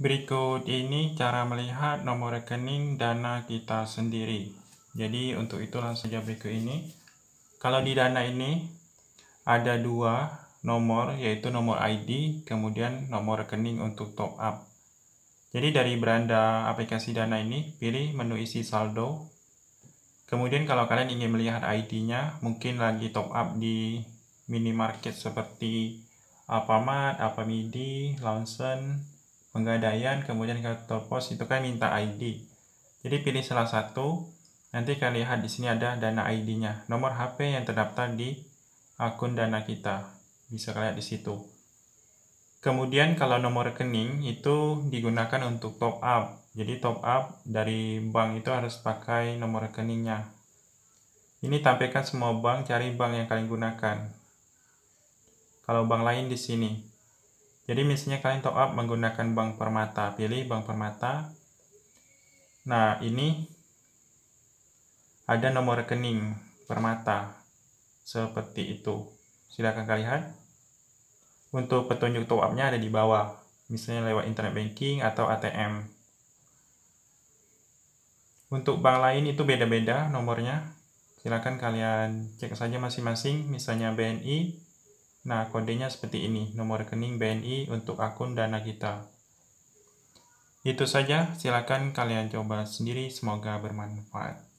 Berikut ini cara melihat nomor rekening dana kita sendiri. Jadi untuk itu langsung saja berikut ini. Kalau di dana ini ada dua nomor yaitu nomor ID kemudian nomor rekening untuk top up. Jadi dari beranda aplikasi dana ini pilih menu isi saldo. Kemudian kalau kalian ingin melihat ID-nya mungkin lagi top up di minimarket seperti Alfamart, Alfamidi, Lawson, penggadaian kemudian ke topos itu kan minta ID. Jadi pilih salah satu. Nanti kalian lihat di sini ada dana ID-nya, nomor HP yang terdaftar di akun dana kita. Bisa kalian lihat di situ. Kemudian kalau nomor rekening itu digunakan untuk top up. Jadi top up dari bank itu harus pakai nomor rekeningnya. Ini tampilkan semua bank, cari bank yang kalian gunakan. Kalau bank lain di sini, jadi misalnya kalian top up menggunakan bank permata. Pilih bank permata. Nah, ini ada nomor rekening permata seperti itu. Silakan kalian lihat. Untuk petunjuk top up-nya ada di bawah. Misalnya lewat internet banking atau ATM. Untuk bank lain itu beda-beda nomornya. Silakan kalian cek saja masing-masing, misalnya BNI Nah, kodenya seperti ini, nomor rekening BNI untuk akun dana kita. Itu saja, silakan kalian coba sendiri, semoga bermanfaat.